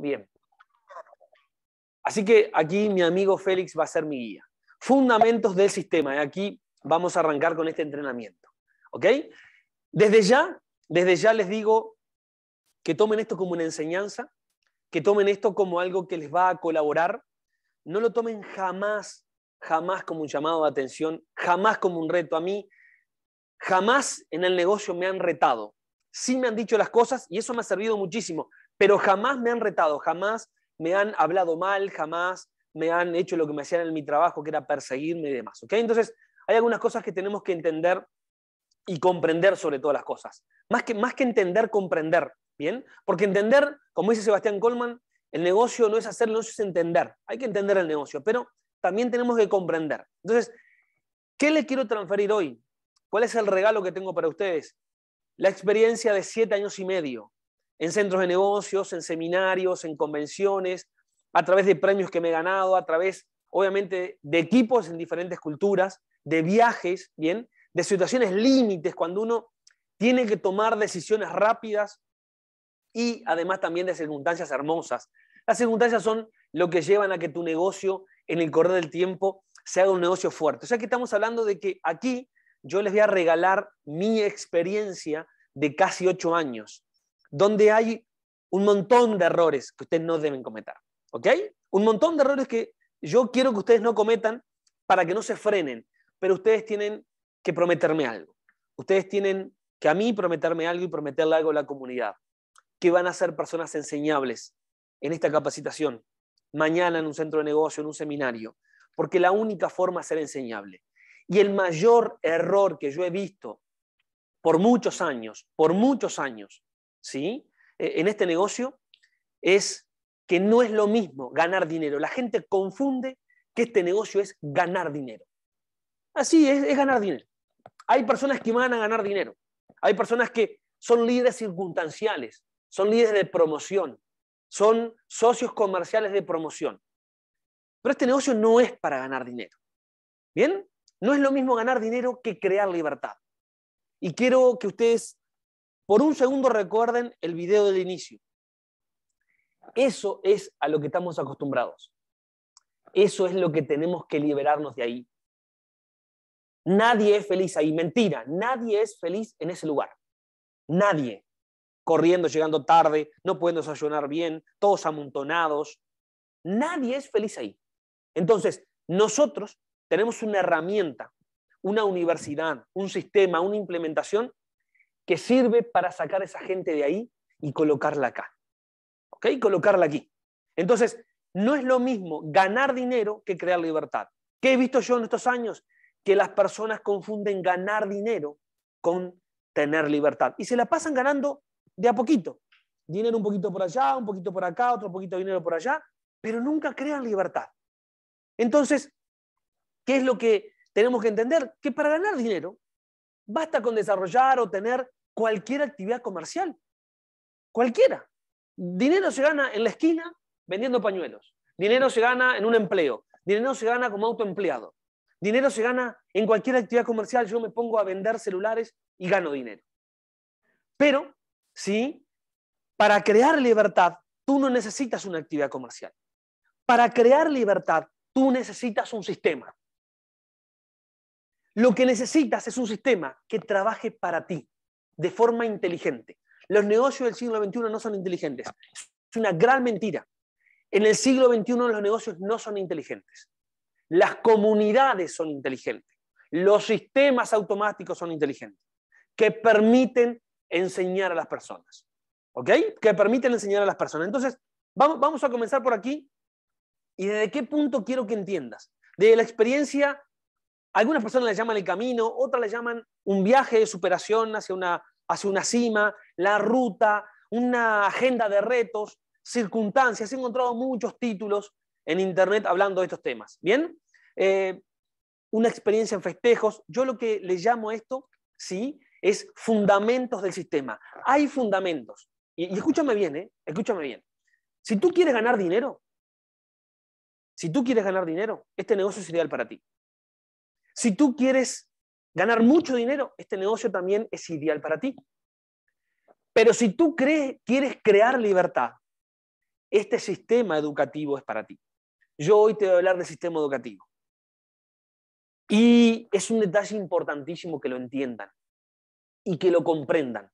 bien. Así que aquí mi amigo Félix va a ser mi guía. Fundamentos del sistema. Y ¿eh? aquí vamos a arrancar con este entrenamiento. ¿Ok? Desde ya, desde ya les digo que tomen esto como una enseñanza, que tomen esto como algo que les va a colaborar. No lo tomen jamás, jamás como un llamado de atención, jamás como un reto a mí. Jamás en el negocio me han retado. Sí me han dicho las cosas y eso me ha servido muchísimo pero jamás me han retado, jamás me han hablado mal, jamás me han hecho lo que me hacían en mi trabajo, que era perseguirme y demás. ¿okay? Entonces, hay algunas cosas que tenemos que entender y comprender sobre todas las cosas. Más que, más que entender, comprender, ¿bien? Porque entender, como dice Sebastián Coleman, el negocio no es hacer, el negocio es entender. Hay que entender el negocio, pero también tenemos que comprender. Entonces, ¿qué le quiero transferir hoy? ¿Cuál es el regalo que tengo para ustedes? La experiencia de siete años y medio, en centros de negocios, en seminarios, en convenciones, a través de premios que me he ganado, a través, obviamente, de equipos en diferentes culturas, de viajes, ¿bien? De situaciones límites, cuando uno tiene que tomar decisiones rápidas y además también de circunstancias hermosas. Las circunstancias son lo que llevan a que tu negocio en el correr del tiempo sea un negocio fuerte. O sea que estamos hablando de que aquí yo les voy a regalar mi experiencia de casi ocho años donde hay un montón de errores que ustedes no deben cometer. ¿Ok? Un montón de errores que yo quiero que ustedes no cometan para que no se frenen, pero ustedes tienen que prometerme algo. Ustedes tienen que a mí prometerme algo y prometerle algo a la comunidad, que van a ser personas enseñables en esta capacitación, mañana en un centro de negocio, en un seminario, porque la única forma es ser enseñable. Y el mayor error que yo he visto por muchos años, por muchos años, ¿sí? E-, en este negocio es que no es lo mismo ganar dinero. La gente confunde que este negocio es ganar dinero. Así es, es ganar dinero. Hay personas que van a ganar dinero. Hay personas que son líderes circunstanciales, son líderes de promoción, son socios comerciales de promoción. Pero este negocio no es para ganar dinero. ¿Bien? No es lo mismo ganar dinero que crear libertad. Y quiero que ustedes por un segundo recuerden el video del inicio. Eso es a lo que estamos acostumbrados. Eso es lo que tenemos que liberarnos de ahí. Nadie es feliz ahí. Mentira, nadie es feliz en ese lugar. Nadie. Corriendo, llegando tarde, no pudiendo desayunar bien, todos amontonados. Nadie es feliz ahí. Entonces, nosotros tenemos una herramienta, una universidad, un sistema, una implementación que sirve para sacar a esa gente de ahí y colocarla acá. ¿Ok? Colocarla aquí. Entonces, no es lo mismo ganar dinero que crear libertad. ¿Qué he visto yo en estos años? Que las personas confunden ganar dinero con tener libertad. Y se la pasan ganando de a poquito. Dinero un poquito por allá, un poquito por acá, otro poquito de dinero por allá, pero nunca crean libertad. Entonces, ¿qué es lo que tenemos que entender? Que para ganar dinero Basta con desarrollar o tener cualquier actividad comercial. Cualquiera. Dinero se gana en la esquina vendiendo pañuelos. Dinero se gana en un empleo. Dinero se gana como autoempleado. Dinero se gana en cualquier actividad comercial. Yo me pongo a vender celulares y gano dinero. Pero, ¿sí? Para crear libertad, tú no necesitas una actividad comercial. Para crear libertad, tú necesitas un sistema. Lo que necesitas es un sistema que trabaje para ti de forma inteligente. Los negocios del siglo XXI no son inteligentes. Es una gran mentira. En el siglo XXI los negocios no son inteligentes. Las comunidades son inteligentes. Los sistemas automáticos son inteligentes, que permiten enseñar a las personas. ¿Ok? Que permiten enseñar a las personas. Entonces, vamos, vamos a comenzar por aquí. ¿Y desde qué punto quiero que entiendas? De la experiencia algunas personas le llaman el camino, otras le llaman un viaje de superación hacia una, hacia una cima, la ruta, una agenda de retos, circunstancias. He encontrado muchos títulos en internet hablando de estos temas. Bien, eh, una experiencia en festejos. Yo lo que le llamo esto, sí, es fundamentos del sistema. Hay fundamentos. Y, escúchame bien, eh, escúchame bien. Si tú quieres ganar dinero, si tú quieres ganar dinero, este negocio es ideal para ti. Si tú quieres ganar mucho dinero, este negocio también es ideal para ti. Pero si tú crees, quieres crear libertad, este sistema educativo es para ti. Yo hoy te voy a hablar del sistema educativo. Y es un detalle importantísimo que lo entiendan y que lo comprendan.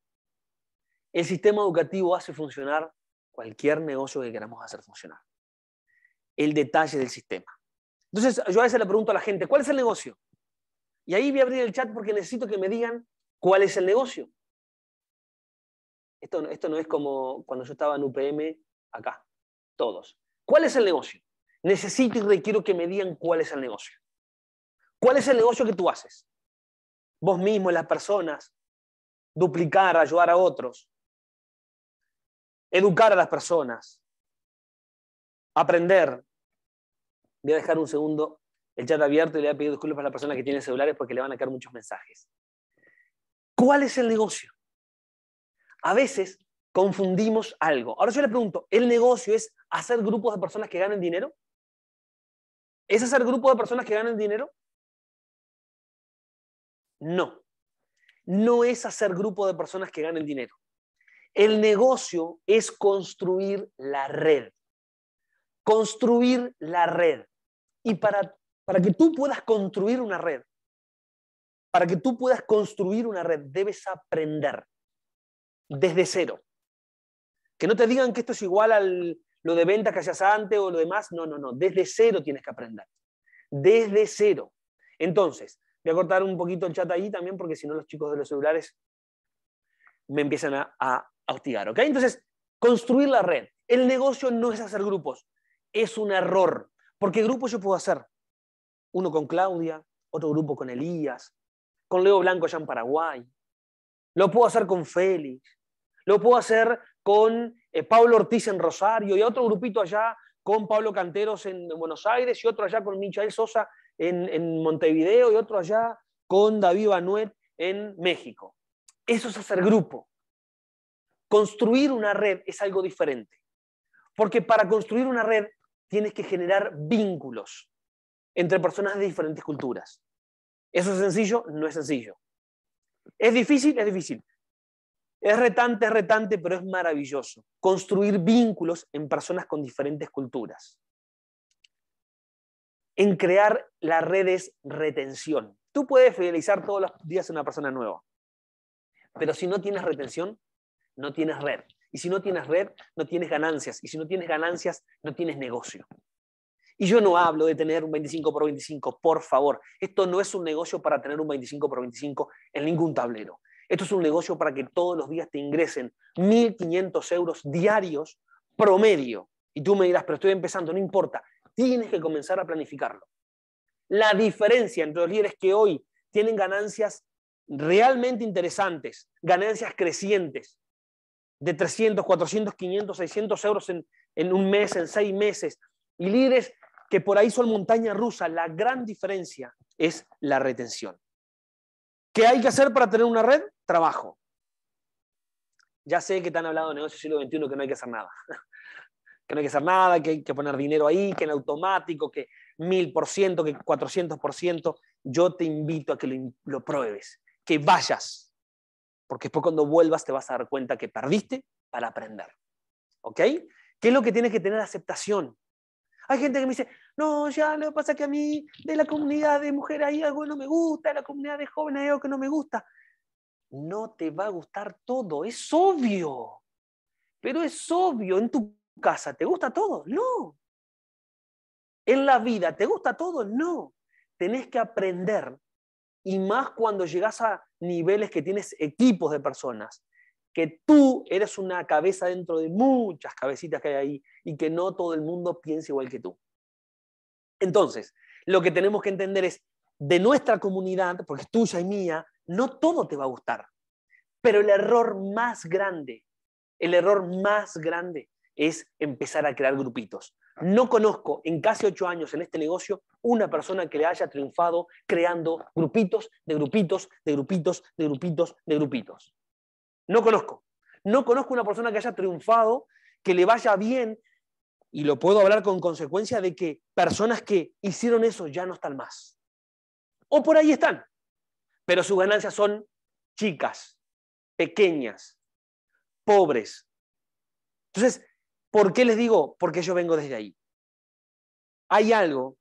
El sistema educativo hace funcionar cualquier negocio que queramos hacer funcionar. El detalle del sistema. Entonces, yo a veces le pregunto a la gente, ¿cuál es el negocio? Y ahí voy a abrir el chat porque necesito que me digan cuál es el negocio. Esto, esto no es como cuando yo estaba en UPM acá, todos. ¿Cuál es el negocio? Necesito y requiero que me digan cuál es el negocio. ¿Cuál es el negocio que tú haces? Vos mismo, las personas, duplicar, ayudar a otros, educar a las personas, aprender. Voy a dejar un segundo el chat abierto y le voy pedido pedir disculpas a las personas que tienen celulares porque le van a caer muchos mensajes. ¿Cuál es el negocio? A veces confundimos algo. Ahora yo le pregunto, ¿el negocio es hacer grupos de personas que ganen dinero? ¿Es hacer grupos de personas que ganen dinero? No. No es hacer grupos de personas que ganen dinero. El negocio es construir la red. Construir la red. Y para para que tú puedas construir una red, para que tú puedas construir una red, debes aprender desde cero. Que no te digan que esto es igual a lo de ventas que hacías antes o lo demás. No, no, no. Desde cero tienes que aprender. Desde cero. Entonces, voy a cortar un poquito el chat ahí también porque si no los chicos de los celulares me empiezan a, hostigar. Entonces, construir la red. El negocio no es hacer grupos. Es un error. Porque grupos yo puedo hacer uno con Claudia, otro grupo con Elías, con Leo Blanco allá en Paraguay. Lo puedo hacer con Félix, lo puedo hacer con eh, Pablo Ortiz en Rosario y otro grupito allá con Pablo Canteros en Buenos Aires y otro allá con Michael Sosa en, en Montevideo y otro allá con David Banuet en México. Eso es hacer grupo. Construir una red es algo diferente. Porque para construir una red tienes que generar vínculos entre personas de diferentes culturas. ¿Eso es sencillo? No es sencillo. ¿Es difícil? Es difícil. Es retante, es retante, pero es maravilloso. Construir vínculos en personas con diferentes culturas. En crear las redes retención. Tú puedes fidelizar todos los días a una persona nueva, pero si no tienes retención, no tienes red. Y si no tienes red, no tienes ganancias. Y si no tienes ganancias, no tienes negocio. Y yo no hablo de tener un 25 por 25, por favor. Esto no es un negocio para tener un 25 por 25 en ningún tablero. Esto es un negocio para que todos los días te ingresen 1.500 euros diarios promedio. Y tú me dirás, pero estoy empezando, no importa. Tienes que comenzar a planificarlo. La diferencia entre los líderes que hoy tienen ganancias realmente interesantes, ganancias crecientes, de 300, 400, 500, 600 euros en, un mes, en seis meses, y líderes que por ahí son montaña rusa, la gran diferencia es la retención. ¿Qué hay que hacer para tener una red? Trabajo. Ya sé que te han hablado de negocios siglo XXI que no hay que hacer nada. que no hay que hacer nada, que hay que poner dinero ahí, que en automático, que mil por ciento, que cuatrocientos por ciento. Yo te invito a que lo, lo pruebes, que vayas. Porque después cuando vuelvas te vas a dar cuenta que perdiste para aprender. ¿Ok? ¿Qué es lo que tienes que tener? Aceptación. Hay gente que me dice, no, ya lo que pasa que a mí de la comunidad de mujeres hay algo que no me gusta, de la comunidad de jóvenes hay algo que no me gusta. No te va a gustar todo, es obvio. Pero es obvio, en tu casa, ¿te gusta todo? No. En la vida, ¿te gusta todo? No. Tenés que aprender. Y más cuando llegas a niveles que tienes equipos de personas que tú eres una cabeza dentro de muchas cabecitas que hay ahí y que no todo el mundo piensa igual que tú. Entonces, lo que tenemos que entender es, de nuestra comunidad, porque es tuya y mía, no todo te va a gustar. Pero el error más grande, el error más grande es empezar a crear grupitos. No conozco en casi ocho años en este negocio una persona que le haya triunfado creando grupitos de grupitos, de grupitos, de grupitos, de grupitos. No conozco. No conozco una persona que haya triunfado, que le vaya bien, y lo puedo hablar con consecuencia de que personas que hicieron eso ya no están más. O por ahí están, pero sus ganancias son chicas, pequeñas, pobres. Entonces, ¿por qué les digo? Porque yo vengo desde ahí. Hay algo,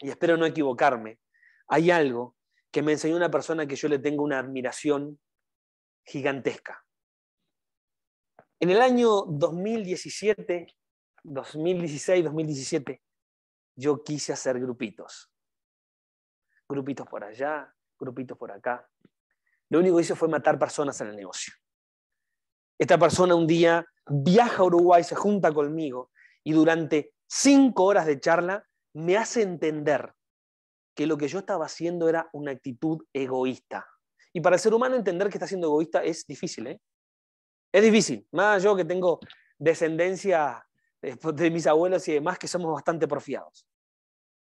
y espero no equivocarme, hay algo que me enseñó una persona que yo le tengo una admiración gigantesca. En el año 2017, 2016, 2017, yo quise hacer grupitos. Grupitos por allá, grupitos por acá. Lo único que hice fue matar personas en el negocio. Esta persona un día viaja a Uruguay, se junta conmigo y durante cinco horas de charla me hace entender que lo que yo estaba haciendo era una actitud egoísta. Y para el ser humano entender que está siendo egoísta es difícil, ¿eh? Es difícil. Más yo que tengo descendencia eh, de mis abuelos y demás, que somos bastante porfiados.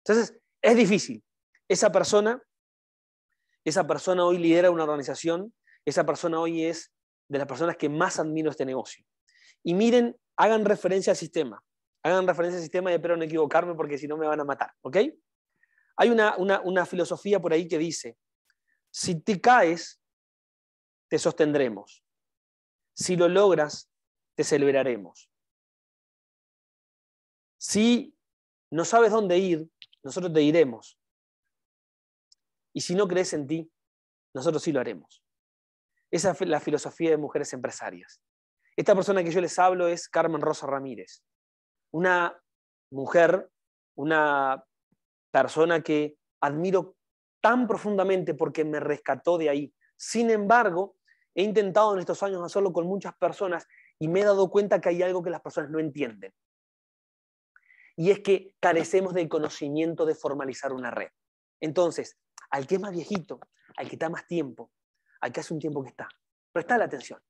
Entonces, es difícil. Esa persona, esa persona hoy lidera una organización, esa persona hoy es de las personas que más admiro este negocio. Y miren, hagan referencia al sistema. Hagan referencia al sistema y espero no equivocarme porque si no me van a matar, ¿ok? Hay una, una filosofía por ahí que dice, si te caes, te sostendremos. Si lo logras, te celebraremos. Si no sabes dónde ir, nosotros te iremos. Y si no crees en ti, nosotros sí lo haremos. Esa es la filosofía de mujeres empresarias. Esta persona que yo les hablo es Carmen Rosa Ramírez, una mujer, una persona que admiro tan profundamente porque me rescató de ahí. Sin embargo, he intentado en estos años hacerlo con muchas personas y me he dado cuenta que hay algo que las personas no entienden. Y es que carecemos del conocimiento de formalizar una red. Entonces, al que es más viejito, al que está más tiempo, al que hace un tiempo que está, prestale atención,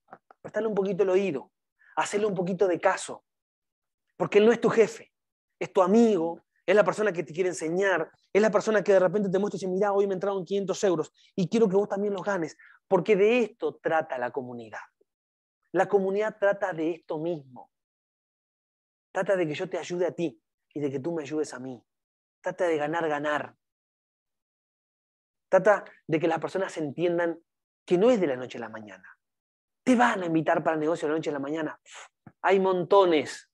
prestale un poquito el oído, hacerle un poquito de caso, porque él no es tu jefe, es tu amigo, es la persona que te quiere enseñar, es la persona que de repente te muestra y dice, mira, hoy me entraron 500 euros y quiero que vos también los ganes, porque de esto trata la comunidad. La comunidad trata de esto mismo. Trata de que yo te ayude a ti y de que tú me ayudes a mí. Trata de ganar, ganar. Trata de que las personas entiendan que no es de la noche a la mañana. Te van a invitar para el negocio de la noche a la mañana. Hay montones.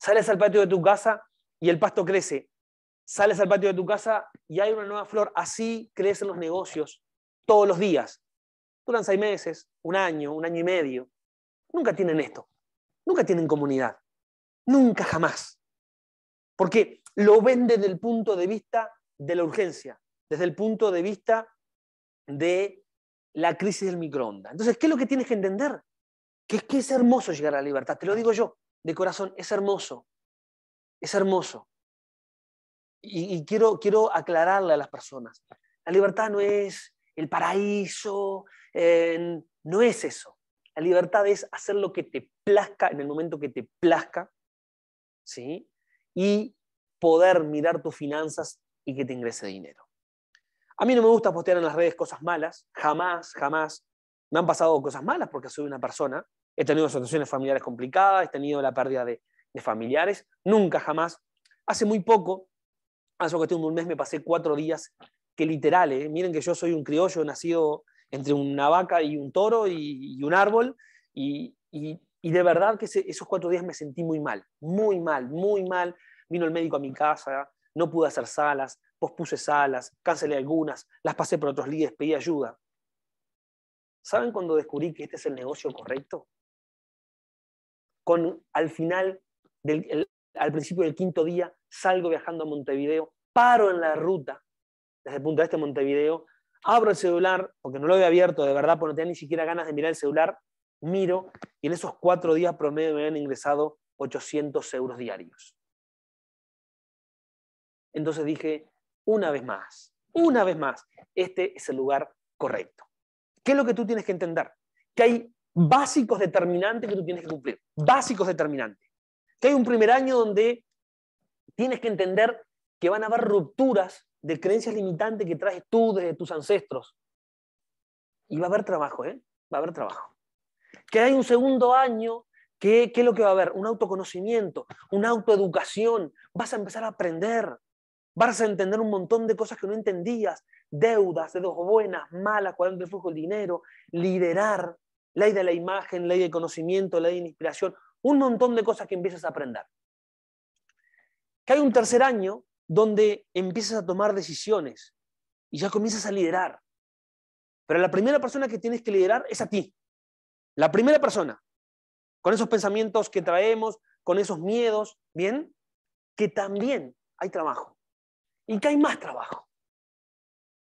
Sales al patio de tu casa y el pasto crece. Sales al patio de tu casa y hay una nueva flor. Así crecen los negocios todos los días. Duran seis meses, un año, un año y medio. Nunca tienen esto. Nunca tienen comunidad. Nunca jamás. Porque lo ven desde el punto de vista de la urgencia, desde el punto de vista de la crisis del microondas. Entonces, ¿qué es lo que tienes que entender? Que es que es hermoso llegar a la libertad. Te lo digo yo, de corazón, es hermoso. Es hermoso. Y, quiero, aclararle a las personas. La libertad no es el paraíso, eh, no es eso. La libertad es hacer lo que te plazca en el momento que te plazca, ¿sí? Y poder mirar tus finanzas y que te ingrese dinero. A mí no me gusta postear en las redes cosas malas, jamás, jamás. Me han pasado cosas malas porque soy una persona. He tenido situaciones familiares complicadas, he tenido la pérdida de, de familiares, nunca jamás. Hace muy poco, hace que un mes, me pasé cuatro días que literal, eh, miren que yo soy un criollo nacido entre una vaca y un toro y, un árbol, y, de verdad que esos cuatro días me sentí muy mal, muy mal, muy mal. Vino el médico a mi casa, no pude hacer salas, pospuse salas, cancelé algunas, las pasé por otros líderes, pedí ayuda. ¿Saben cuando descubrí que este es el negocio correcto? Con al final al principio del quinto día, salgo viajando a Montevideo, paro en la ruta, desde el punto este de Este Montevideo, abro el celular, porque no lo había abierto de verdad, porque no tenía ni siquiera ganas de mirar el celular, miro, y en esos cuatro días promedio me habían ingresado 800 euros diarios. Entonces dije, una vez más, una vez más, este es el lugar correcto. ¿Qué es lo que tú tienes que entender? Que hay básicos determinantes que tú tienes que cumplir, básicos determinantes que hay un primer año donde tienes que entender que van a haber rupturas de creencias limitantes que traes tú desde tus ancestros. Y va a haber trabajo, ¿eh? Va a haber trabajo. Que hay un segundo año, que, ¿qué es lo que va a haber? Un autoconocimiento, una autoeducación. Vas a empezar a aprender. Vas a entender un montón de cosas que no entendías. Deudas, deudas buenas, malas, cuál es el flujo dinero, liderar, ley de la imagen, ley de conocimiento, ley de inspiración un montón de cosas que empiezas a aprender. Que hay un tercer año donde empiezas a tomar decisiones y ya comienzas a liderar. Pero la primera persona que tienes que liderar es a ti. La primera persona. Con esos pensamientos que traemos, con esos miedos, ¿bien? Que también hay trabajo. Y que hay más trabajo.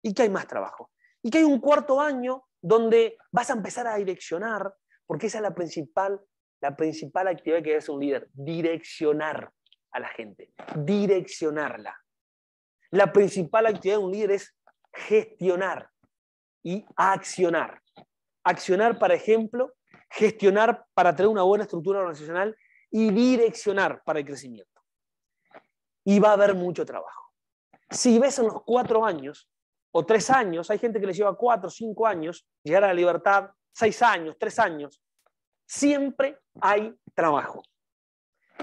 Y que hay más trabajo. Y que hay un cuarto año donde vas a empezar a direccionar, porque esa es la principal la principal actividad que debe hacer un líder, direccionar a la gente, direccionarla. La principal actividad de un líder es gestionar y accionar. Accionar, para ejemplo, gestionar para tener una buena estructura organizacional y direccionar para el crecimiento. Y va a haber mucho trabajo. Si ves en los cuatro años o tres años, hay gente que les lleva cuatro, cinco años llegar a la libertad, seis años, tres años, Siempre hay trabajo.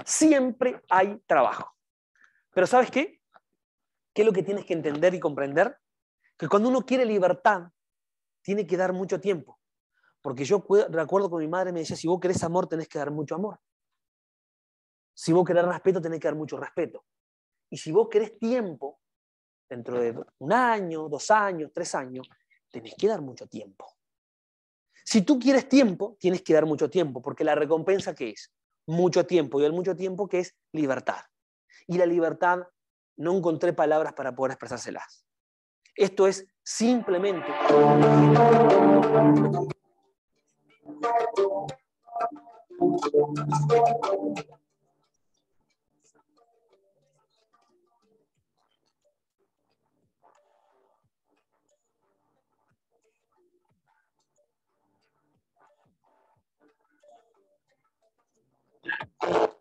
Siempre hay trabajo. Pero ¿sabes qué? ¿Qué es lo que tienes que entender y comprender? Que cuando uno quiere libertad, tiene que dar mucho tiempo. Porque yo recuerdo que mi madre me decía, si vos querés amor, tenés que dar mucho amor. Si vos querés respeto, tenés que dar mucho respeto. Y si vos querés tiempo, dentro de un año, dos años, tres años, tenés que dar mucho tiempo. Si tú quieres tiempo, tienes que dar mucho tiempo, porque la recompensa que es mucho tiempo, y el mucho tiempo que es libertad. Y la libertad, no encontré palabras para poder expresárselas. Esto es simplemente... Thank you.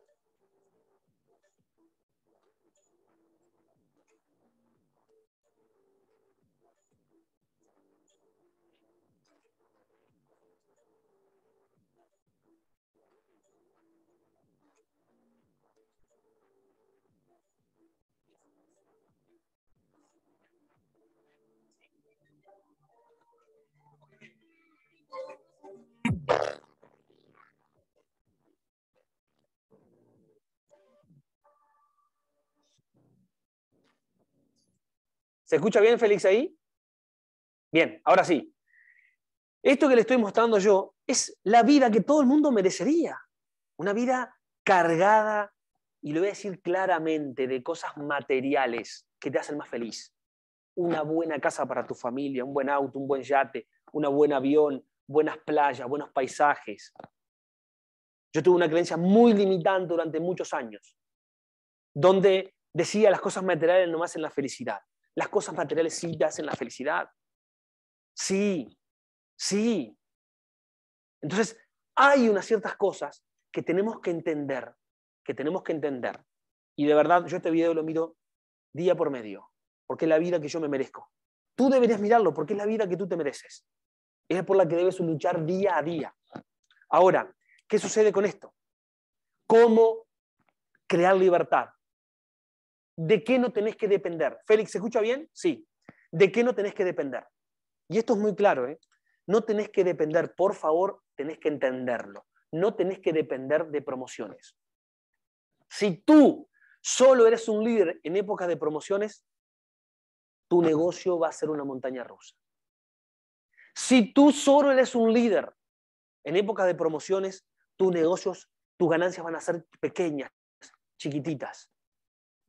¿Se escucha bien, Félix, ahí? Bien, ahora sí. Esto que le estoy mostrando yo es la vida que todo el mundo merecería. Una vida cargada, y lo voy a decir claramente, de cosas materiales que te hacen más feliz. Una buena casa para tu familia, un buen auto, un buen yate, un buen avión, buenas playas, buenos paisajes. Yo tuve una creencia muy limitante durante muchos años, donde decía las cosas materiales no me hacen la felicidad. Las cosas materiales sí te hacen la felicidad. Sí, sí. Entonces, hay unas ciertas cosas que tenemos que entender, que tenemos que entender. Y de verdad, yo este video lo miro día por medio, porque es la vida que yo me merezco. Tú deberías mirarlo, porque es la vida que tú te mereces. Es por la que debes luchar día a día. Ahora, ¿qué sucede con esto? ¿Cómo crear libertad? de qué no tenés que depender. Félix, ¿se escucha bien? Sí. ¿De qué no tenés que depender? Y esto es muy claro, ¿eh? No tenés que depender, por favor, tenés que entenderlo. No tenés que depender de promociones. Si tú solo eres un líder en época de promociones, tu negocio va a ser una montaña rusa. Si tú solo eres un líder en época de promociones, tus negocios, tus ganancias van a ser pequeñas, chiquititas.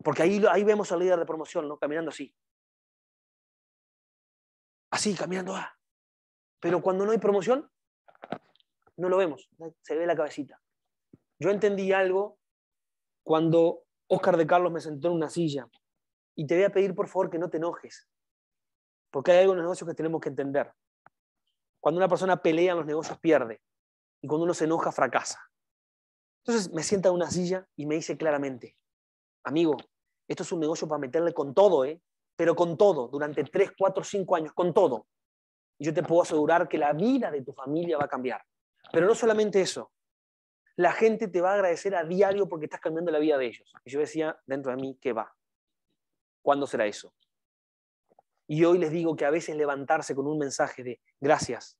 Porque ahí, ahí vemos al líder de promoción, ¿no? Caminando así. Así, caminando. Ah. Pero cuando no hay promoción, no lo vemos. Se ve la cabecita. Yo entendí algo cuando Oscar de Carlos me sentó en una silla. Y te voy a pedir, por favor, que no te enojes. Porque hay algo en los negocios que tenemos que entender. Cuando una persona pelea en los negocios, pierde. Y cuando uno se enoja, fracasa. Entonces me sienta en una silla y me dice claramente, amigo, esto es un negocio para meterle con todo, ¿eh? pero con todo, durante 3, 4, cinco años, con todo. Y yo te puedo asegurar que la vida de tu familia va a cambiar. Pero no solamente eso. La gente te va a agradecer a diario porque estás cambiando la vida de ellos. Y yo decía dentro de mí, ¿qué va? ¿Cuándo será eso? Y hoy les digo que a veces levantarse con un mensaje de gracias,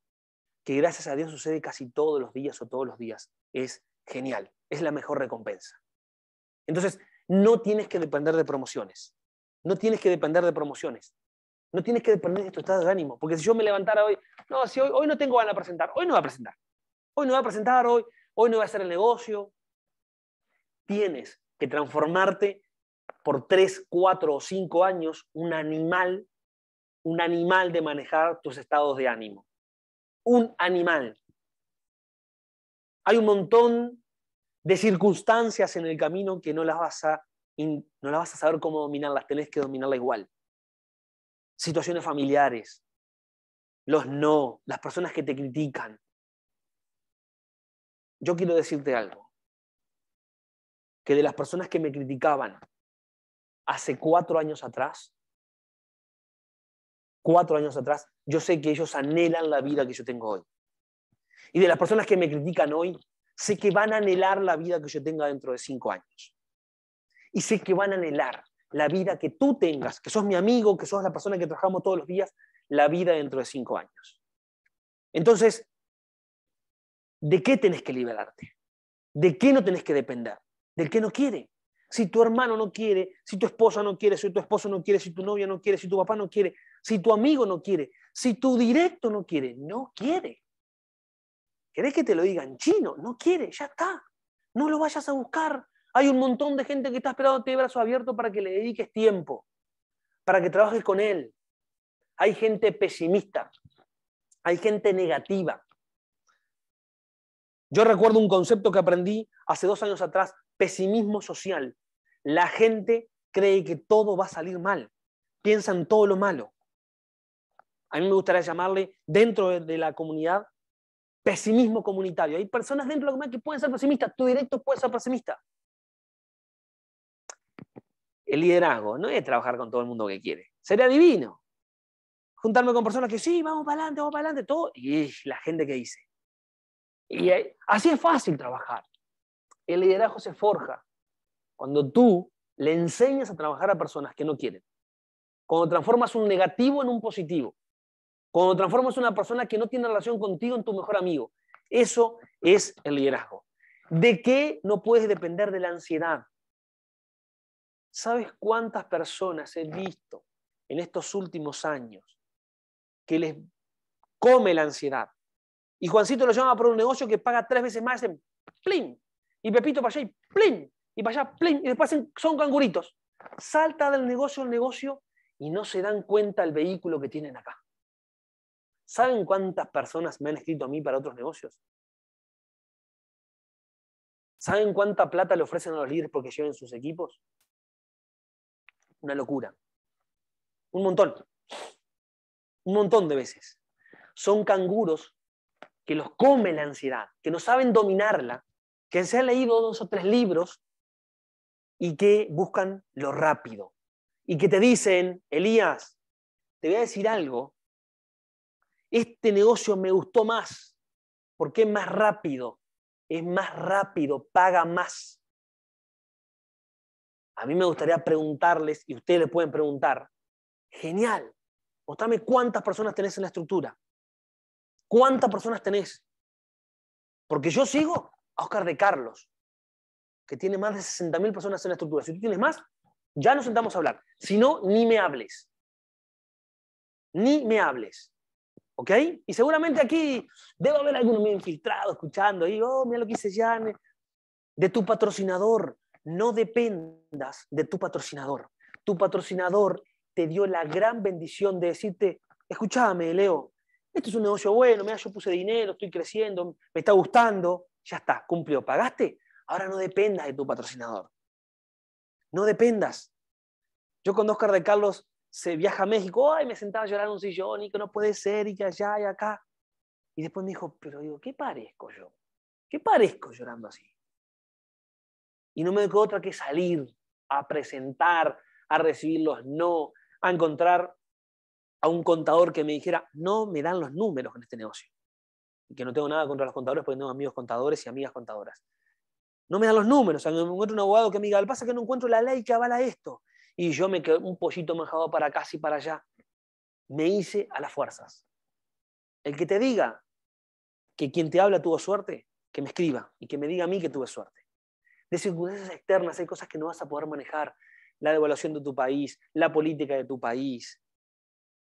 que gracias a Dios sucede casi todos los días o todos los días, es genial, es la mejor recompensa. Entonces, no tienes que depender de promociones. No tienes que depender de promociones. No tienes que depender de tu estado de ánimo. Porque si yo me levantara hoy, no, si hoy, no tengo ganas de presentar, hoy no va a presentar. Hoy no va a presentar, hoy, hoy no va a hacer el negocio. Tienes que transformarte por tres, cuatro o cinco años un animal, un animal de manejar tus estados de ánimo. Un animal. Hay un montón de circunstancias en el camino que no las vas a, no vas a saber cómo dominarlas, tenés que dominarla igual. Situaciones familiares, los no, las personas que te critican. Yo quiero decirte algo, que de las personas que me criticaban hace cuatro años atrás, cuatro años atrás, yo sé que ellos anhelan la vida que yo tengo hoy. Y de las personas que me critican hoy, sé que van a anhelar la vida que yo tenga dentro de cinco años. Y sé que van a anhelar la vida que tú tengas, que sos mi amigo, que sos la persona que trabajamos todos los días, la vida dentro de cinco años. Entonces, ¿de qué tenés que liberarte? ¿De qué no tenés que depender? ¿Del qué no quiere? Si tu hermano no quiere, si tu esposa no quiere, si tu esposo no quiere, si tu novia no quiere, si tu papá no quiere, si tu amigo no quiere, si tu directo no quiere, no quiere. ¿Querés que te lo digan chino? No quiere, ya está. No lo vayas a buscar. Hay un montón de gente que está esperando de brazo abierto para que le dediques tiempo, para que trabajes con él. Hay gente pesimista, hay gente negativa. Yo recuerdo un concepto que aprendí hace dos años atrás, pesimismo social. La gente cree que todo va a salir mal, piensa en todo lo malo. A mí me gustaría llamarle dentro de la comunidad pesimismo comunitario. Hay personas dentro de la comunidad que pueden ser pesimistas, Tú directo puedes ser pesimista. El liderazgo no es trabajar con todo el mundo que quiere, sería divino. Juntarme con personas que sí, vamos para adelante, vamos para adelante, todo, y la gente que dice. Y así es fácil trabajar. El liderazgo se forja cuando tú le enseñas a trabajar a personas que no quieren. Cuando transformas un negativo en un positivo. Cuando transformas una persona que no tiene relación contigo en tu mejor amigo. Eso es el liderazgo. ¿De qué no puedes depender de la ansiedad? ¿Sabes cuántas personas he visto en estos últimos años que les come la ansiedad? Y Juancito lo llama por un negocio que paga tres veces más, en ¡plim! y Pepito para allá y plim. y para allá ¡plim! y después son canguritos. Salta del negocio al negocio y no se dan cuenta el vehículo que tienen acá. ¿Saben cuántas personas me han escrito a mí para otros negocios? ¿Saben cuánta plata le ofrecen a los líderes porque lleven sus equipos? Una locura. Un montón. Un montón de veces. Son canguros que los come la ansiedad, que no saben dominarla, que se han leído dos o tres libros y que buscan lo rápido. Y que te dicen, Elías, te voy a decir algo este negocio me gustó más, porque es más rápido, es más rápido, paga más. A mí me gustaría preguntarles, y ustedes le pueden preguntar, genial, mostrame cuántas personas tenés en la estructura, cuántas personas tenés. Porque yo sigo a Oscar de Carlos, que tiene más de 60.000 personas en la estructura. Si tú tienes más, ya nos sentamos a hablar. Si no, ni me hables. Ni me hables. ¿Ok? Y seguramente aquí debe haber alguno infiltrado escuchando y, oh, mira lo que hice llame. De tu patrocinador, no dependas de tu patrocinador. Tu patrocinador te dio la gran bendición de decirte, escúchame, Leo, esto es un negocio bueno, mira, yo puse dinero, estoy creciendo, me está gustando, ya está, cumplió, pagaste. Ahora no dependas de tu patrocinador. No dependas. Yo con Oscar de Carlos se viaja a México, ay, me sentaba a llorar en un sillón y que no puede ser y que allá y acá. Y después me dijo, pero digo, ¿qué parezco yo? ¿Qué parezco llorando así? Y no me dejó otra que salir a presentar, a recibir los no, a encontrar a un contador que me dijera, no me dan los números en este negocio. Y que no tengo nada contra los contadores porque tengo amigos contadores y amigas contadoras. No me dan los números. O sea, me encuentro un abogado que me diga, lo pasa que no encuentro la ley que avala esto y yo me quedé un pollito manjado para acá y para allá. Me hice a las fuerzas. El que te diga que quien te habla tuvo suerte, que me escriba y que me diga a mí que tuve suerte. De circunstancias externas hay cosas que no vas a poder manejar. La devaluación de tu país, la política de tu país,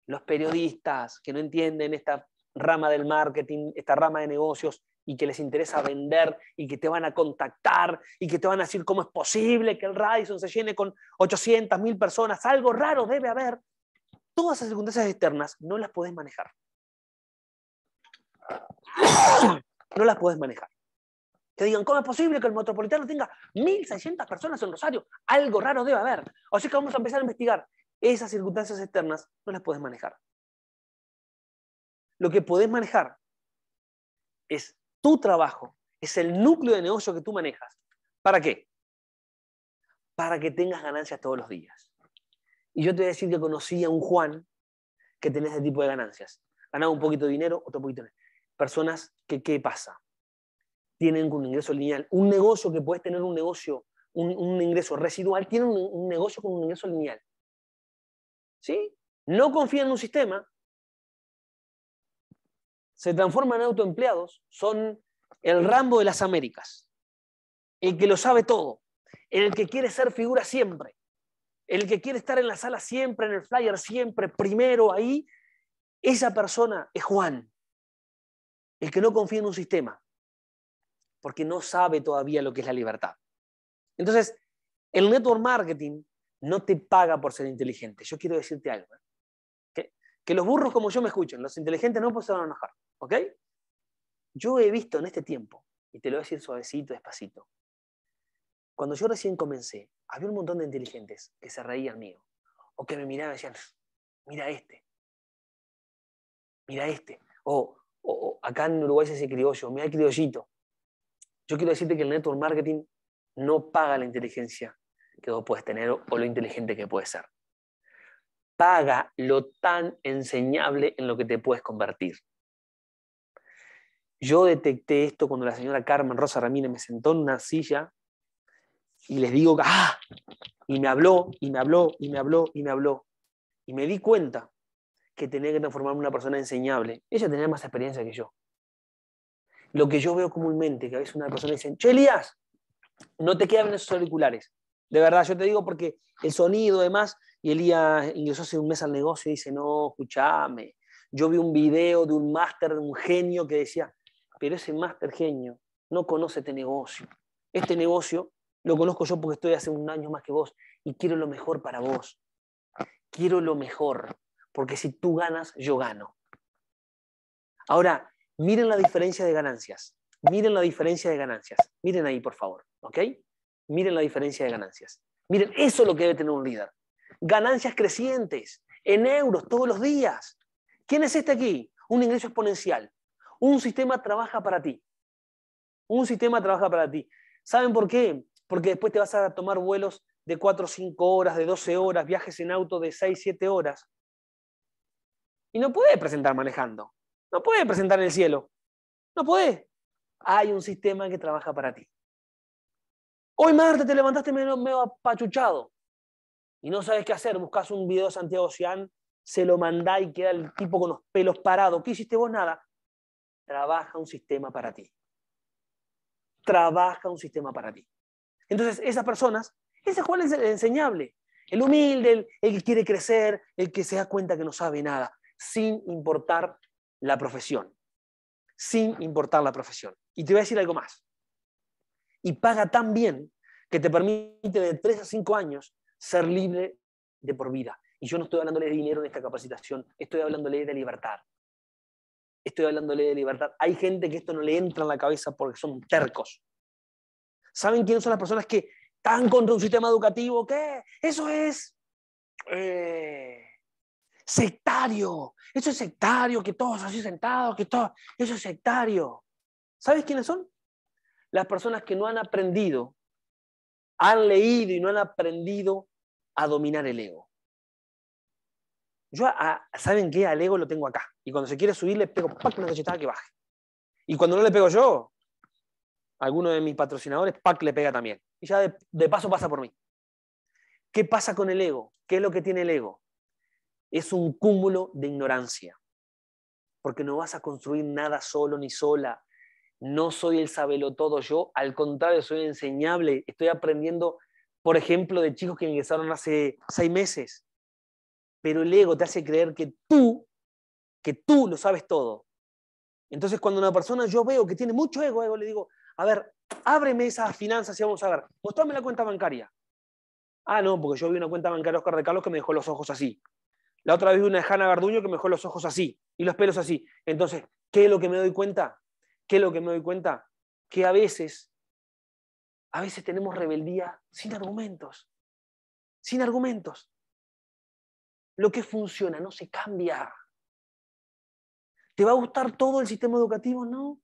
los periodistas que no entienden esta rama del marketing, esta rama de negocios, y que les interesa vender y que te van a contactar y que te van a decir cómo es posible que el Radisson se llene con 800 mil personas, algo raro debe haber. Todas esas circunstancias externas no las podés manejar. No las podés manejar. Que digan, ¿cómo es posible que el metropolitano tenga 1.600 personas en Rosario? Algo raro debe haber. Así que vamos a empezar a investigar. Esas circunstancias externas no las podés manejar. Lo que podés manejar es tu trabajo, es el núcleo de negocio que tú manejas. ¿Para qué? Para que tengas ganancias todos los días. Y yo te voy a decir que conocí a un Juan que tenía ese tipo de ganancias. Ganaba un poquito de dinero, otro poquito de dinero. Personas que, ¿qué pasa? Tienen un ingreso lineal. Un negocio que puedes tener un negocio, un, ingreso residual, tiene un, negocio con un ingreso lineal. ¿Sí? No confían en un sistema, se transforman en autoempleados, son el Rambo de las Américas, el que lo sabe todo, el que quiere ser figura siempre, el que quiere estar en la sala siempre, en el flyer siempre, primero ahí, esa persona es Juan, el que no confía en un sistema, porque no sabe todavía lo que es la libertad. Entonces, el network marketing no te paga por ser inteligente. Yo quiero decirte algo. ¿eh? que los burros como yo me escuchen, los inteligentes no, pues se van a enojar. ¿Ok? Yo he visto en este tiempo, y te lo voy a decir suavecito, despacito, cuando yo recién comencé, había un montón de inteligentes que se reían mío, o que me miraban y decían, mira este, mira este, o, acá en Uruguay se dice criollo, mira el criollito. Yo quiero decirte que el network marketing no paga la inteligencia que vos puedes tener o lo inteligente que puedes ser haga lo tan enseñable en lo que te puedes convertir. Yo detecté esto cuando la señora Carmen Rosa Ramírez me sentó en una silla y les digo, ¡ah! Y me habló, y me habló, y me habló, y me habló. Y me di cuenta que tenía que transformarme en una persona enseñable. Ella tenía más experiencia que yo. Lo que yo veo comúnmente, que a veces una persona dice, Che, Elías, no te quedan esos auriculares. De verdad, yo te digo porque el sonido, además, y Elías ingresó hace un mes al negocio y dice, no, escúchame. yo vi un video de un máster, de un genio que decía, pero ese máster genio no conoce este negocio. Este negocio lo conozco yo porque estoy hace un año más que vos y quiero lo mejor para vos. Quiero lo mejor, porque si tú ganas, yo gano. Ahora, miren la diferencia de ganancias. Miren la diferencia de ganancias. Miren ahí, por favor. ¿Ok? Miren la diferencia de ganancias. Miren, eso es lo que debe tener un líder ganancias crecientes en euros todos los días. ¿Quién es este aquí? Un ingreso exponencial. Un sistema trabaja para ti. Un sistema trabaja para ti. ¿Saben por qué? Porque después te vas a tomar vuelos de 4 o 5 horas, de 12 horas, viajes en auto de 6, 7 horas. Y no puedes presentar manejando. No puedes presentar en el cielo. No puedes. Hay un sistema que trabaja para ti. Hoy, Marte, te levantaste medio apachuchado y no sabes qué hacer, buscas un video de Santiago Cian, se lo mandá y queda el tipo con los pelos parados. ¿Qué hiciste vos? Nada. Trabaja un sistema para ti. Trabaja un sistema para ti. Entonces, esas personas, ese Juan es el enseñable. El humilde, el, que quiere crecer, el que se da cuenta que no sabe nada, sin importar la profesión. Sin importar la profesión. Y te voy a decir algo más. Y paga tan bien que te permite de 3 a 5 años ser libre de por vida. Y yo no estoy hablándole de dinero en esta capacitación, estoy hablándole de libertad. Estoy hablándole de libertad. Hay gente que esto no le entra en la cabeza porque son tercos. ¿Saben quiénes son las personas que están contra un sistema educativo? ¿Qué? Eso es eh, sectario. Eso es sectario, que todos así sentados, que todo Eso es sectario. ¿Sabes quiénes son? Las personas que no han aprendido, han leído y no han aprendido a dominar el ego. Yo, ¿saben qué? Al ego lo tengo acá. Y cuando se quiere subir, le pego ¡pac! una cachetada que baje. Y cuando no le pego yo, alguno de mis patrocinadores, ¡pac! le pega también. Y ya de, paso pasa por mí. ¿Qué pasa con el ego? ¿Qué es lo que tiene el ego? Es un cúmulo de ignorancia. Porque no vas a construir nada solo ni sola. No soy el todo yo, al contrario, soy enseñable. Estoy aprendiendo por ejemplo, de chicos que ingresaron hace seis meses. Pero el ego te hace creer que tú, que tú lo sabes todo. Entonces, cuando una persona yo veo que tiene mucho ego, le digo, a ver, ábreme esas finanzas y vamos a ver, mostrame la cuenta bancaria. Ah, no, porque yo vi una cuenta bancaria de Oscar de Carlos que me dejó los ojos así. La otra vez vi una de Hanna Garduño que me dejó los ojos así y los pelos así. Entonces, ¿qué es lo que me doy cuenta? ¿Qué es lo que me doy cuenta? Que a veces a veces tenemos rebeldía sin argumentos, sin argumentos. Lo que funciona no se cambia. ¿Te va a gustar todo el sistema educativo? No.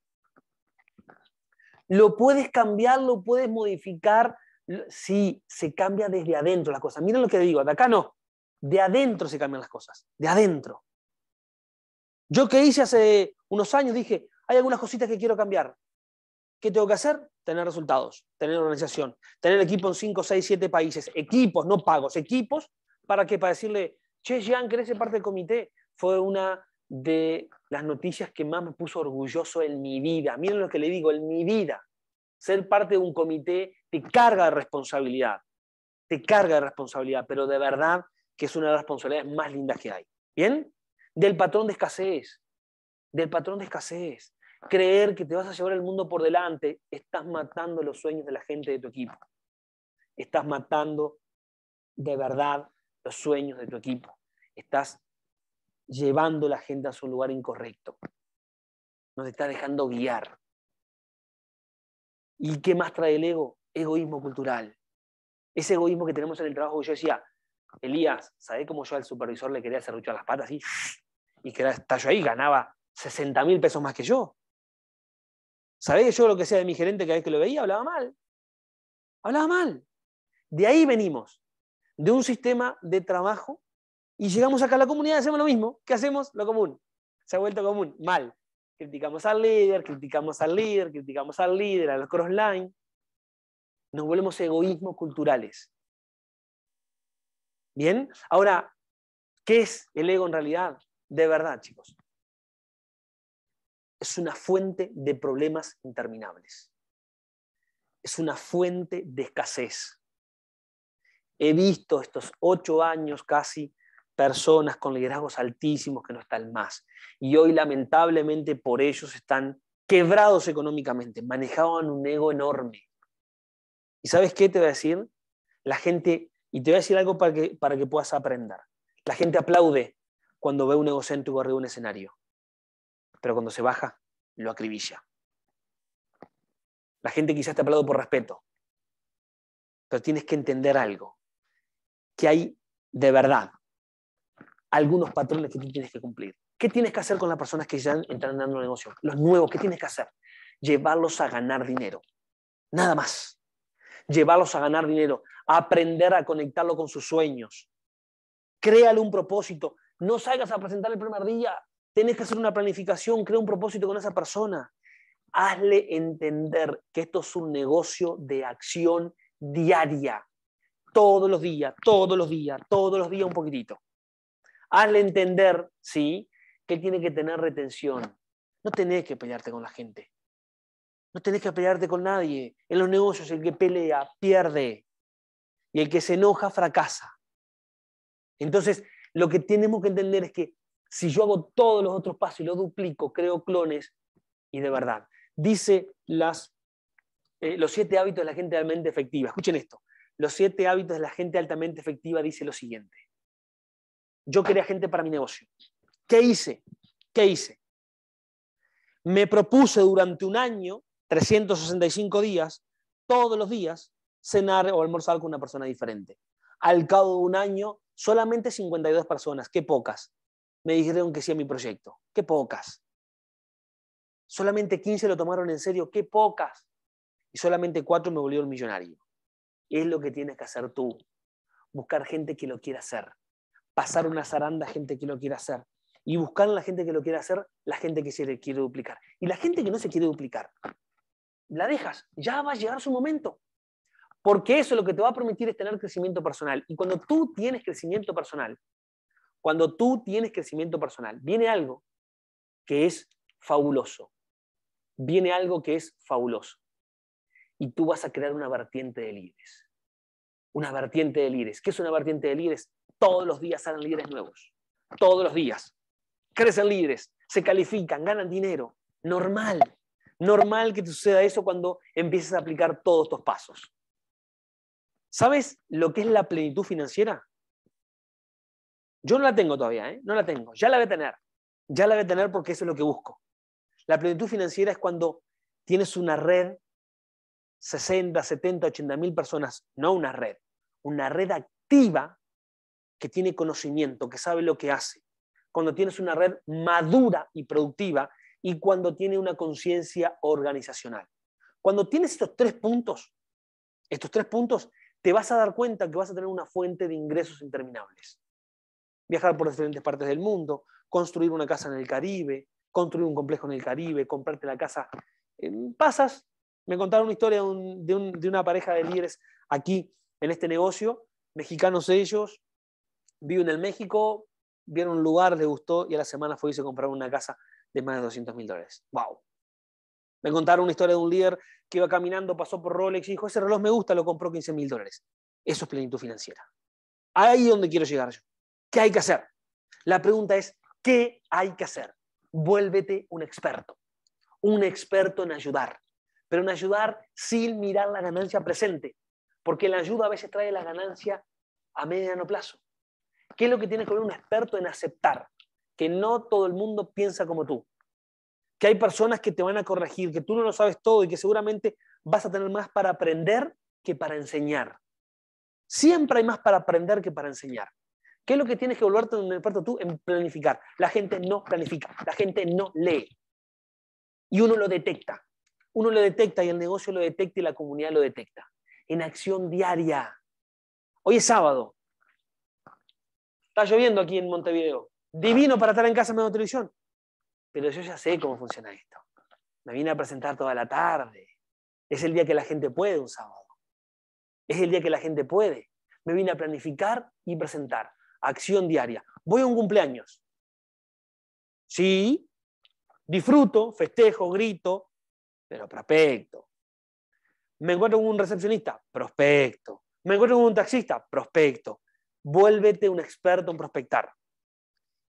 ¿Lo puedes cambiar? ¿Lo puedes modificar? Sí, se cambia desde adentro las cosas. Miren lo que digo, de acá no. De adentro se cambian las cosas, de adentro. Yo que hice hace unos años dije, hay algunas cositas que quiero cambiar. ¿Qué tengo que hacer? Tener resultados, tener organización, tener equipo en 5, 6, 7 países, equipos, no pagos, equipos, para que para decirle, che, Jean, ¿querés ser parte del comité? Fue una de las noticias que más me puso orgulloso en mi vida. Miren lo que le digo, en mi vida. Ser parte de un comité te carga de responsabilidad, te carga de responsabilidad, pero de verdad que es una de las responsabilidades más lindas que hay. ¿Bien? Del patrón de escasez, del patrón de escasez creer que te vas a llevar el mundo por delante, estás matando los sueños de la gente de tu equipo. Estás matando de verdad los sueños de tu equipo. Estás llevando a la gente a su lugar incorrecto. Nos estás dejando guiar. ¿Y qué más trae el ego? Egoísmo cultural. Ese egoísmo que tenemos en el trabajo, yo decía, Elías, ¿sabés cómo yo al supervisor le quería hacer rucho las patas? Y, y que era, yo ahí ganaba 60 mil pesos más que yo. ¿Sabés yo lo que sea de mi gerente cada vez que lo veía hablaba mal? Hablaba mal. De ahí venimos, de un sistema de trabajo y llegamos acá a la comunidad y hacemos lo mismo. ¿Qué hacemos? Lo común. Se ha vuelto común, mal. Criticamos al líder, criticamos al líder, criticamos al líder, a cross crossline. Nos volvemos egoísmos culturales. Bien, ahora, ¿qué es el ego en realidad? De verdad, chicos es una fuente de problemas interminables. Es una fuente de escasez. He visto estos ocho años casi personas con liderazgos altísimos que no están más. Y hoy lamentablemente por ellos están quebrados económicamente, manejaban un ego enorme. ¿Y sabes qué te voy a decir? La gente, y te voy a decir algo para que, puedas aprender. La gente aplaude cuando ve un egocéntrico arriba de un escenario pero cuando se baja, lo acribilla. La gente quizás te ha hablado por respeto, pero tienes que entender algo, que hay de verdad algunos patrones que tú tienes que cumplir. ¿Qué tienes que hacer con las personas que ya están en el negocio? Los nuevos, ¿qué tienes que hacer? Llevarlos a ganar dinero. Nada más. Llevarlos a ganar dinero, aprender a conectarlo con sus sueños. Créale un propósito. No salgas a presentar el primer día Tenés que hacer una planificación, crea un propósito con esa persona. Hazle entender que esto es un negocio de acción diaria. Todos los días, todos los días, todos los días un poquitito. Hazle entender, ¿sí? Que tiene que tener retención. No tenés que pelearte con la gente. No tenés que pelearte con nadie. En los negocios el que pelea pierde. Y el que se enoja fracasa. Entonces, lo que tenemos que entender es que si yo hago todos los otros pasos y lo duplico, creo clones y de verdad. Dice las, eh, los siete hábitos de la gente altamente efectiva. Escuchen esto. Los siete hábitos de la gente altamente efectiva dice lo siguiente. Yo quería gente para mi negocio. ¿Qué hice? ¿Qué hice? Me propuse durante un año, 365 días, todos los días, cenar o almorzar con una persona diferente. Al cabo de un año, solamente 52 personas, qué pocas me dijeron que sí a mi proyecto. Qué pocas. Solamente 15 lo tomaron en serio, qué pocas. Y solamente 4 me volvieron millonario. Es lo que tienes que hacer tú. Buscar gente que lo quiera hacer. Pasar una zaranda a gente que lo quiera hacer. Y buscar a la gente que lo quiera hacer, la gente que se le quiere duplicar. Y la gente que no se quiere duplicar, la dejas. Ya va a llegar su momento. Porque eso lo que te va a permitir es tener crecimiento personal. Y cuando tú tienes crecimiento personal, cuando tú tienes crecimiento personal, viene algo que es fabuloso. Viene algo que es fabuloso. Y tú vas a crear una vertiente de líderes. Una vertiente de líderes. ¿Qué es una vertiente de líderes? Todos los días salen líderes nuevos. Todos los días. Crecen líderes, se califican, ganan dinero. Normal. Normal que te suceda eso cuando empieces a aplicar todos estos pasos. ¿Sabes lo que es la plenitud financiera? Yo no la tengo todavía, ¿eh? no la tengo. Ya la voy a tener. Ya la voy a tener porque eso es lo que busco. La plenitud financiera es cuando tienes una red, 60, 70, 80 mil personas, no una red, una red activa que tiene conocimiento, que sabe lo que hace. Cuando tienes una red madura y productiva y cuando tiene una conciencia organizacional. Cuando tienes estos tres puntos, estos tres puntos, te vas a dar cuenta que vas a tener una fuente de ingresos interminables viajar por diferentes partes del mundo, construir una casa en el Caribe, construir un complejo en el Caribe, comprarte la casa. Pasas, me contaron una historia de, una pareja de líderes aquí en este negocio, mexicanos ellos, viven en México, vieron un lugar, les gustó y a la semana fue y se compraron una casa de más de 200 mil dólares. ¡Wow! Me contaron una historia de un líder que iba caminando, pasó por Rolex y dijo, ese reloj me gusta, lo compró 15 mil dólares. Eso es plenitud financiera. Ahí es donde quiero llegar yo. ¿Qué hay que hacer? La pregunta es, ¿qué hay que hacer? Vuélvete un experto, un experto en ayudar, pero en ayudar sin mirar la ganancia presente, porque la ayuda a veces trae la ganancia a mediano plazo. ¿Qué es lo que tienes que ver un experto en aceptar? Que no todo el mundo piensa como tú, que hay personas que te van a corregir, que tú no lo sabes todo y que seguramente vas a tener más para aprender que para enseñar. Siempre hay más para aprender que para enseñar. ¿Qué es lo que tienes que volverte un experto tú? En planificar. La gente no planifica, la gente no lee. Y uno lo detecta. Uno lo detecta y el negocio lo detecta y la comunidad lo detecta. En acción diaria. Hoy es sábado. Está lloviendo aquí en Montevideo. Divino para estar en casa en de televisión. Pero yo ya sé cómo funciona esto. Me vine a presentar toda la tarde. Es el día que la gente puede un sábado. Es el día que la gente puede. Me vine a planificar y presentar acción diaria. Voy a un cumpleaños. Sí, disfruto, festejo, grito, pero prospecto. Me encuentro con un recepcionista, prospecto. Me encuentro con un taxista, prospecto. Vuélvete un experto en prospectar.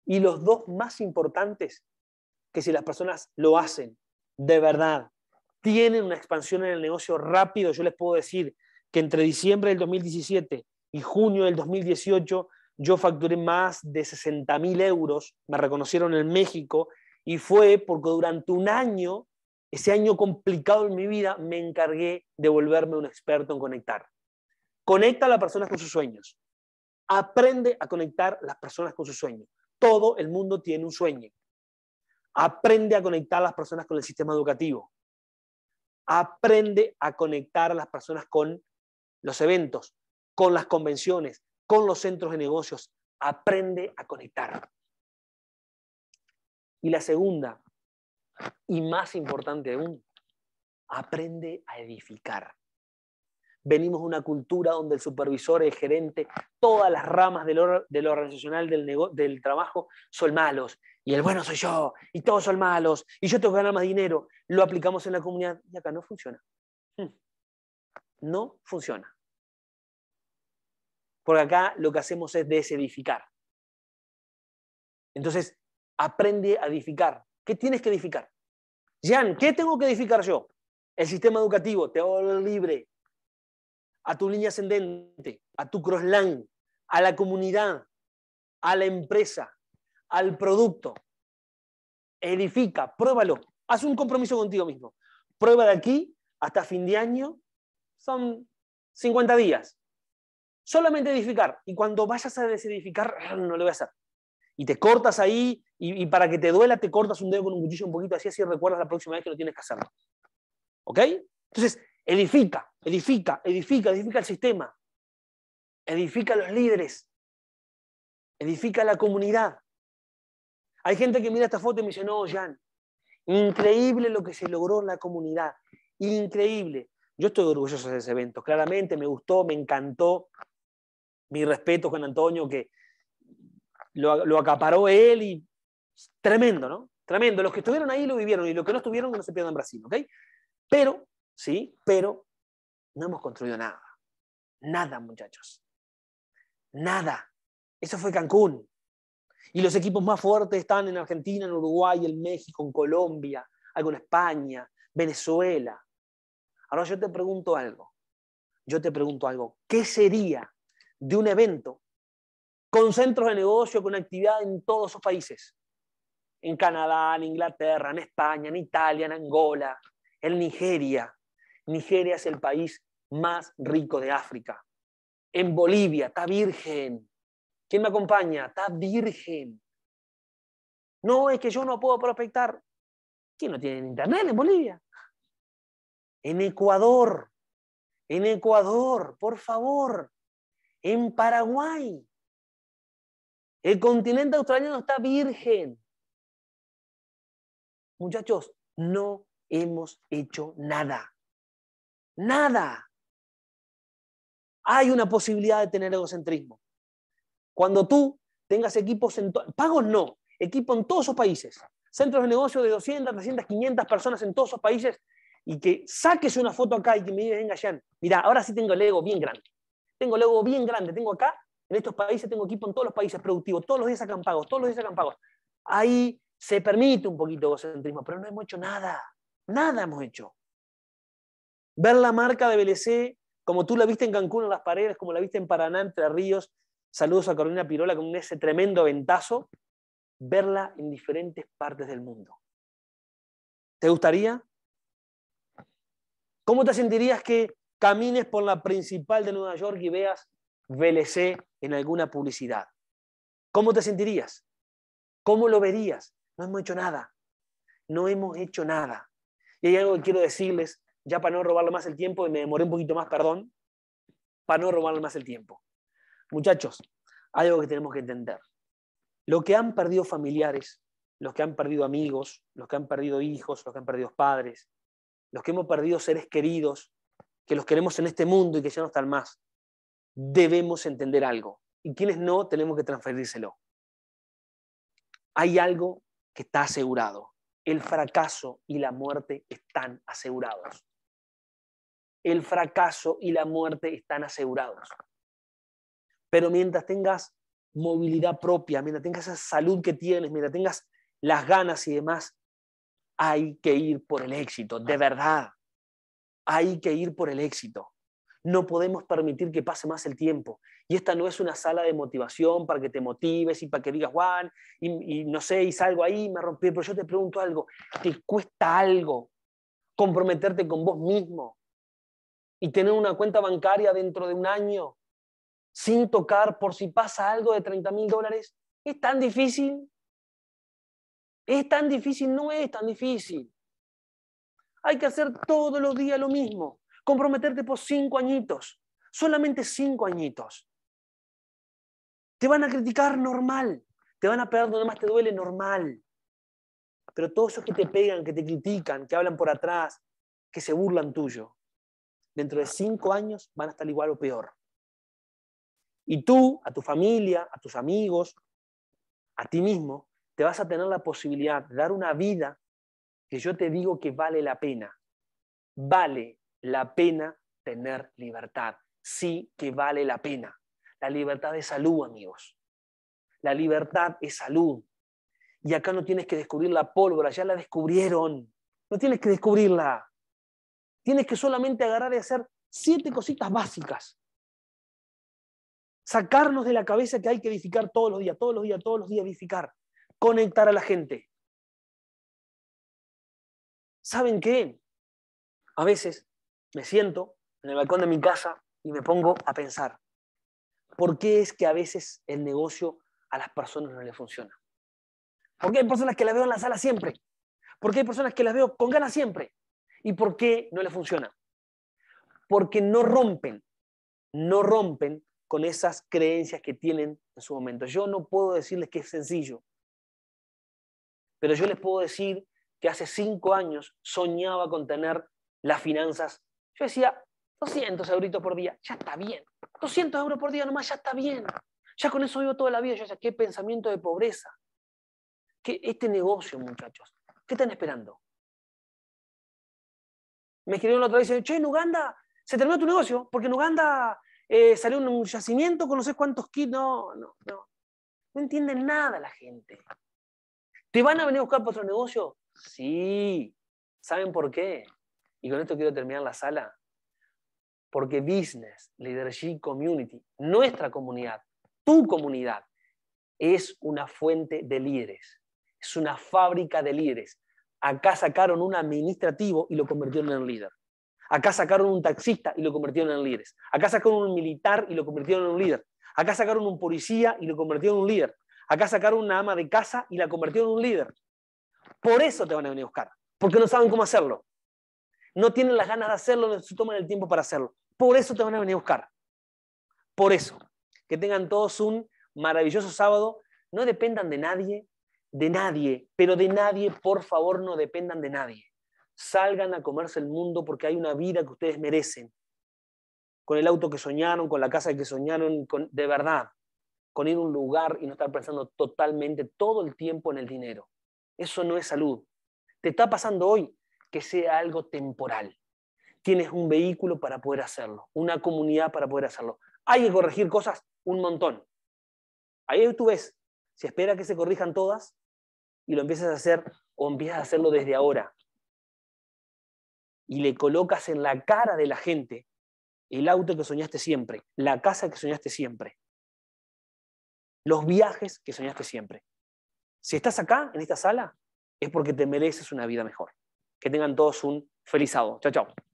Y los dos más importantes, que si las personas lo hacen de verdad, tienen una expansión en el negocio rápido, yo les puedo decir que entre diciembre del 2017 y junio del 2018 yo facturé más de 60.000 euros, me reconocieron en México, y fue porque durante un año, ese año complicado en mi vida, me encargué de volverme un experto en conectar. Conecta a las personas con sus sueños. Aprende a conectar a las personas con sus sueños. Todo el mundo tiene un sueño. Aprende a conectar a las personas con el sistema educativo. Aprende a conectar a las personas con los eventos, con las convenciones, con los centros de negocios. Aprende a conectar. Y la segunda, y más importante aún, aprende a edificar. Venimos de una cultura donde el supervisor, el gerente, todas las ramas de lo, organizacional del, del trabajo son malos. Y el bueno soy yo, y todos son malos, y yo tengo que ganar más dinero. Lo aplicamos en la comunidad y acá no funciona. Hmm. No funciona. Porque acá lo que hacemos es desedificar. Entonces, aprende a edificar. ¿Qué tienes que edificar? Jan, ¿qué tengo que edificar yo? El sistema educativo, te libre, a tu línea ascendente, a tu crossline, a la comunidad, a la empresa, al producto. Edifica, pruébalo. Haz un compromiso contigo mismo. Prueba de aquí hasta fin de año. Son 50 días solamente edificar. Y cuando vayas a desedificar, ah, no lo voy a hacer. Y te cortas ahí, y, para que te duela, te cortas un dedo con un cuchillo un poquito así, así recuerdas la próxima vez que lo tienes que hacer. ¿Ok? Entonces, edifica, edifica, edifica, edifica el sistema. Edifica a los líderes. Edifica a la comunidad. Hay gente que mira esta foto y me dice, no, Jan, increíble lo que se logró en la comunidad. Increíble. Yo estoy orgulloso de ese evento. Claramente me gustó, me encantó mi respeto con Antonio, que lo, acaparó él y tremendo, ¿no? Tremendo. Los que estuvieron ahí lo vivieron y los que no estuvieron no se pierdan Brasil, ¿ok? Pero, sí, pero no hemos construido nada. Nada, muchachos. Nada. Eso fue Cancún. Y los equipos más fuertes están en Argentina, en Uruguay, en México, en Colombia, algo en España, Venezuela. Ahora yo te pregunto algo. Yo te pregunto algo. ¿Qué sería de un evento, con centros de negocio, con actividad en todos esos países, en Canadá, en Inglaterra, en España, en Italia, en Angola, en Nigeria. Nigeria es el país más rico de África. En Bolivia, está virgen. ¿Quién me acompaña? Está virgen. No, es que yo no puedo prospectar. ¿Quién no tiene internet en Bolivia? En Ecuador. En Ecuador, por favor en Paraguay. El continente australiano está virgen. Muchachos, no hemos hecho nada. Nada. Hay una posibilidad de tener egocentrismo. Cuando tú tengas equipos en pagos no, equipo en todos esos países, centros de negocio de 200, 300, 500 personas en todos esos países y que saques una foto acá y que me digas, venga, Jean, mira, ahora sí tengo el ego bien grande. Tengo logo bien grande, tengo acá, en estos países tengo equipo en todos los países productivos, todos los días sacan pagos, todos los días sacan pagos. Ahí se permite un poquito de egocentrismo, pero no hemos hecho nada, nada hemos hecho. Ver la marca de BLC, como tú la viste en Cancún en las paredes, como la viste en Paraná, Entre Ríos, saludos a Carolina Pirola con ese tremendo ventazo, verla en diferentes partes del mundo. ¿Te gustaría? ¿Cómo te sentirías que camines por la principal de Nueva York y veas VLC en alguna publicidad. ¿Cómo te sentirías? ¿Cómo lo verías? No hemos hecho nada. No hemos hecho nada. Y hay algo que quiero decirles, ya para no robarle más el tiempo, y me demoré un poquito más, perdón, para no robarle más el tiempo. Muchachos, hay algo que tenemos que entender. Lo que han perdido familiares, los que han perdido amigos, los que han perdido hijos, los que han perdido padres, los que hemos perdido seres queridos, que los queremos en este mundo y que ya no están más, debemos entender algo. Y quienes no, tenemos que transferírselo. Hay algo que está asegurado. El fracaso y la muerte están asegurados. El fracaso y la muerte están asegurados. Pero mientras tengas movilidad propia, mientras tengas esa salud que tienes, mientras tengas las ganas y demás, hay que ir por el éxito, de verdad hay que ir por el éxito. No podemos permitir que pase más el tiempo. Y esta no es una sala de motivación para que te motives y para que digas, Juan, y, no sé, y salgo ahí y me rompí. Pero yo te pregunto algo, ¿te cuesta algo comprometerte con vos mismo y tener una cuenta bancaria dentro de un año sin tocar por si pasa algo de 30 mil dólares? ¿Es tan difícil? ¿Es tan difícil? No es tan difícil. Hay que hacer todos los días lo mismo. Comprometerte por cinco añitos. Solamente cinco añitos. Te van a criticar normal. Te van a pegar donde más te duele normal. Pero todos esos que te pegan, que te critican, que hablan por atrás, que se burlan tuyo, dentro de cinco años van a estar igual o peor. Y tú, a tu familia, a tus amigos, a ti mismo, te vas a tener la posibilidad de dar una vida que yo te digo que vale la pena. Vale la pena tener libertad. Sí que vale la pena. La libertad es salud, amigos. La libertad es salud. Y acá no tienes que descubrir la pólvora, ya la descubrieron. No tienes que descubrirla. Tienes que solamente agarrar y hacer siete cositas básicas. Sacarnos de la cabeza que hay que edificar todos los días, todos los días, todos los días edificar. Conectar a la gente. ¿Saben qué? A veces me siento en el balcón de mi casa y me pongo a pensar, ¿por qué es que a veces el negocio a las personas no le funciona? ¿Por qué hay personas que las veo en la sala siempre? ¿Por qué hay personas que las veo con ganas siempre? ¿Y por qué no le funciona? Porque no rompen, no rompen con esas creencias que tienen en su momento. Yo no puedo decirles que es sencillo, pero yo les puedo decir que hace cinco años soñaba con tener las finanzas. Yo decía, 200 euritos por día, ya está bien. 200 euros por día nomás, ya está bien. Ya con eso vivo toda la vida. Yo decía, qué pensamiento de pobreza. ¿Qué, este negocio, muchachos, ¿qué están esperando? Me escribieron la otra vez y che, en Uganda se terminó tu negocio, porque en Uganda eh, salió un yacimiento con no sé cuántos kilos. No, no, no. No entienden nada la gente. ¿Te van a venir a buscar para otro negocio? Sí. ¿Saben por qué? Y con esto quiero terminar la sala. Porque business, leadership, community, nuestra comunidad, tu comunidad, es una fuente de líderes. Es una fábrica de líderes. Acá sacaron un administrativo y lo convirtieron en líder. Acá sacaron un taxista y lo convirtieron en líderes. Acá sacaron un militar y lo convirtieron en líder. Acá sacaron un policía y lo convirtieron en líder. Acá sacaron una ama de casa y la convirtieron en líder. Por eso te van a venir a buscar, porque no saben cómo hacerlo. No tienen las ganas de hacerlo, no se toman el tiempo para hacerlo. Por eso te van a venir a buscar. Por eso, que tengan todos un maravilloso sábado. No dependan de nadie, de nadie, pero de nadie, por favor, no dependan de nadie. Salgan a comerse el mundo porque hay una vida que ustedes merecen. Con el auto que soñaron, con la casa que soñaron, de verdad. Con ir a un lugar y no estar pensando totalmente todo el tiempo en el dinero. Eso no es salud. Te está pasando hoy que sea algo temporal. Tienes un vehículo para poder hacerlo, una comunidad para poder hacerlo. Hay que corregir cosas un montón. Ahí tú ves, si espera que se corrijan todas y lo empiezas a hacer o empiezas a hacerlo desde ahora y le colocas en la cara de la gente el auto que soñaste siempre, la casa que soñaste siempre, los viajes que soñaste siempre. Si estás acá, en esta sala, es porque te mereces una vida mejor. Que tengan todos un feliz sábado. Chao, chao.